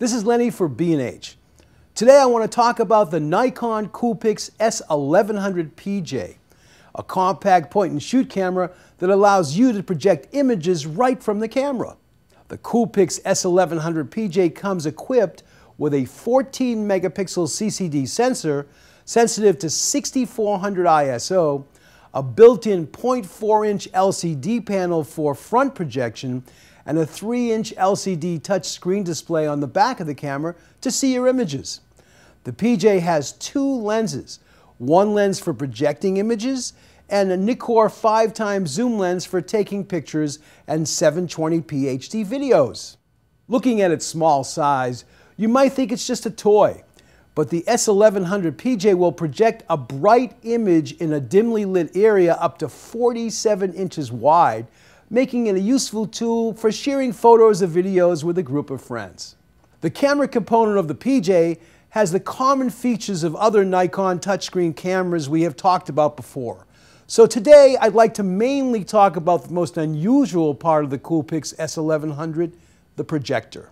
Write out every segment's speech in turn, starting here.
This is Lenny for B&H. Today I want to talk about the Nikon Coolpix S1100PJ, a compact point-and-shoot camera that allows you to project images right from the camera. The Coolpix S1100PJ comes equipped with a 14 megapixel CCD sensor sensitive to 6400 ISO, a built-in 0.4 inch LCD panel for front projection, and a 3-inch LCD touchscreen display on the back of the camera to see your images. The PJ has two lenses, one lens for projecting images and a Nikkor 5x zoom lens for taking pictures and 720p HD videos. Looking at its small size, you might think it's just a toy, but the S1100 PJ will project a bright image in a dimly lit area up to 47 inches wide making it a useful tool for sharing photos or videos with a group of friends. The camera component of the PJ has the common features of other Nikon touchscreen cameras we have talked about before. So today I'd like to mainly talk about the most unusual part of the Coolpix S1100, the projector.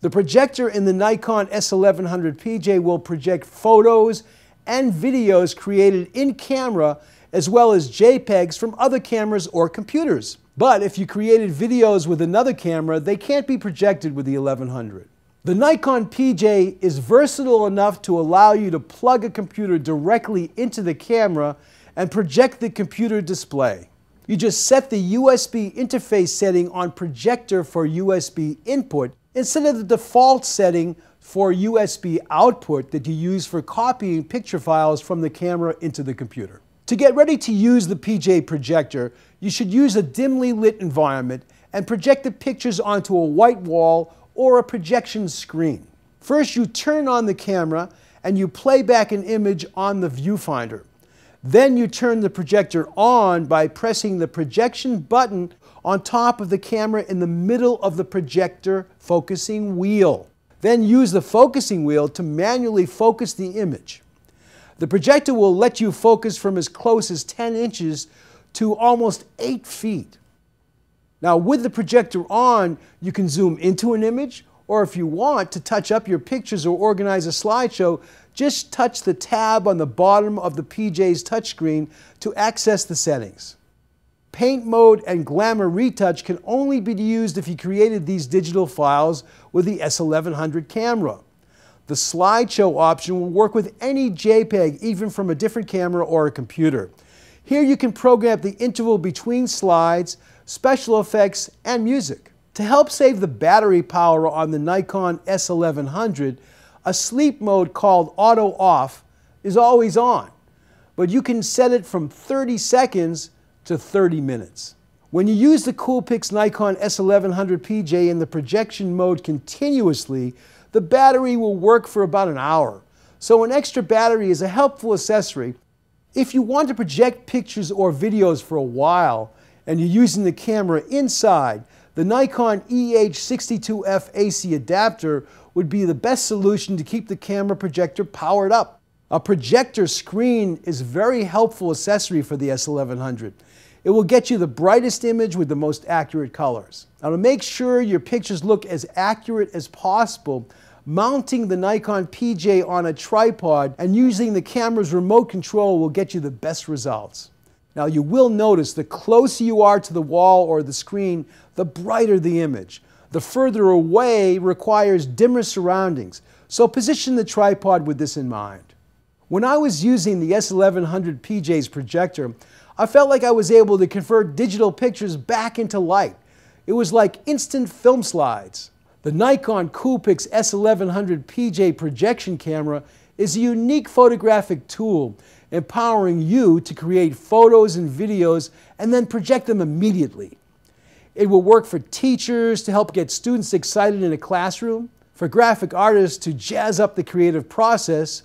The projector in the Nikon S1100 PJ will project photos and videos created in camera as well as JPEGs from other cameras or computers. But if you created videos with another camera, they can't be projected with the 1100. The Nikon PJ is versatile enough to allow you to plug a computer directly into the camera and project the computer display. You just set the USB interface setting on projector for USB input instead of the default setting for USB output that you use for copying picture files from the camera into the computer. To get ready to use the PJ projector, you should use a dimly lit environment and project the pictures onto a white wall or a projection screen. First, you turn on the camera and you play back an image on the viewfinder. Then you turn the projector on by pressing the projection button on top of the camera in the middle of the projector focusing wheel. Then use the focusing wheel to manually focus the image. The projector will let you focus from as close as 10 inches to almost 8 feet. Now, with the projector on, you can zoom into an image, or if you want to touch up your pictures or organize a slideshow, just touch the tab on the bottom of the PJ's touchscreen to access the settings. Paint mode and Glamour Retouch can only be used if you created these digital files with the S1100 camera. The slideshow option will work with any JPEG, even from a different camera or a computer. Here you can program the interval between slides, special effects, and music. To help save the battery power on the Nikon S1100, a sleep mode called auto off is always on, but you can set it from 30 seconds to 30 minutes. When you use the Coolpix Nikon S1100 PJ in the projection mode continuously, the battery will work for about an hour. So an extra battery is a helpful accessory. If you want to project pictures or videos for a while and you're using the camera inside, the Nikon EH62F AC adapter would be the best solution to keep the camera projector powered up. A projector screen is a very helpful accessory for the S1100. It will get you the brightest image with the most accurate colors. Now to make sure your pictures look as accurate as possible, mounting the Nikon PJ on a tripod and using the camera's remote control will get you the best results. Now you will notice the closer you are to the wall or the screen, the brighter the image. The further away requires dimmer surroundings, so position the tripod with this in mind. When I was using the S1100 PJ's projector, I felt like I was able to convert digital pictures back into light. It was like instant film slides. The Nikon Coolpix S1100 PJ projection camera is a unique photographic tool empowering you to create photos and videos and then project them immediately. It will work for teachers to help get students excited in a classroom, for graphic artists to jazz up the creative process,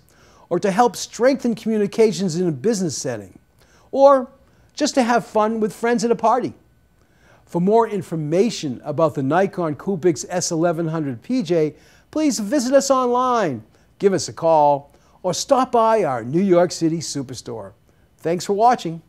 or to help strengthen communications in a business setting, or just to have fun with friends at a party. For more information about the Nikon Coopix S1100 PJ, please visit us online, give us a call, or stop by our New York City Superstore. Thanks for watching.